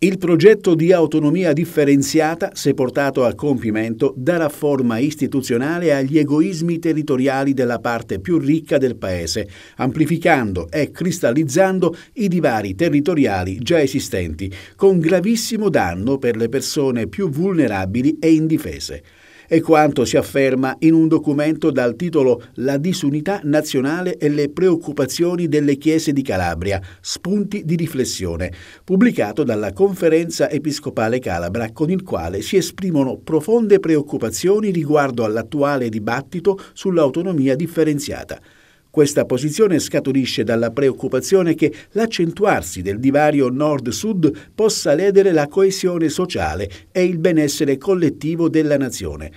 Il progetto di autonomia differenziata, se portato a compimento, darà forma istituzionale agli egoismi territoriali della parte più ricca del Paese, amplificando e cristallizzando i divari territoriali già esistenti, con gravissimo danno per le persone più vulnerabili e indifese. È quanto si afferma in un documento dal titolo La disunità nazionale e le preoccupazioni delle chiese di Calabria, spunti di riflessione, pubblicato dalla Conferenza Episcopale Calabra, con il quale si esprimono profonde preoccupazioni riguardo all'attuale dibattito sull'autonomia differenziata. Questa posizione scaturisce dalla preoccupazione che l'accentuarsi del divario nord-sud possa ledere la coesione sociale e il benessere collettivo della nazione.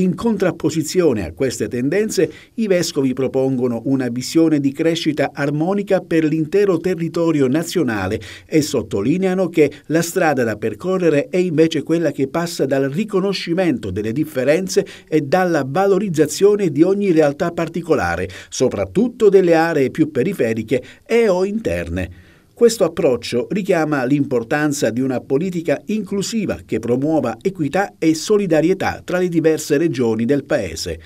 In contrapposizione a queste tendenze, i vescovi propongono una visione di crescita armonica per l'intero territorio nazionale e sottolineano che la strada da percorrere è invece quella che passa dal riconoscimento delle differenze e dalla valorizzazione di ogni realtà particolare, soprattutto delle aree più periferiche e o interne. Questo approccio richiama l'importanza di una politica inclusiva che promuova equità e solidarietà tra le diverse regioni del Paese.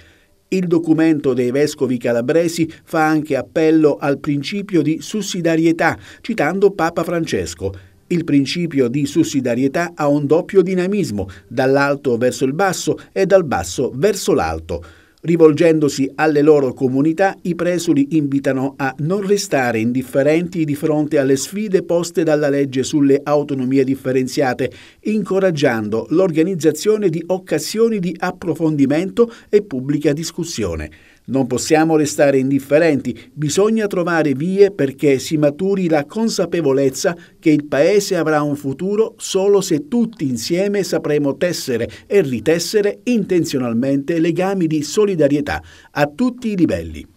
Il documento dei vescovi calabresi fa anche appello al principio di sussidiarietà, citando Papa Francesco. Il principio di sussidiarietà ha un doppio dinamismo, dall'alto verso il basso e dal basso verso l'alto. Rivolgendosi alle loro comunità, i presuli invitano a non restare indifferenti di fronte alle sfide poste dalla legge sulle autonomie differenziate, incoraggiando l'organizzazione di occasioni di approfondimento e pubblica discussione. Non possiamo restare indifferenti, bisogna trovare vie perché si maturi la consapevolezza che il Paese avrà un futuro solo se tutti insieme sapremo tessere e ritessere intenzionalmente legami di solidarietà a tutti i livelli.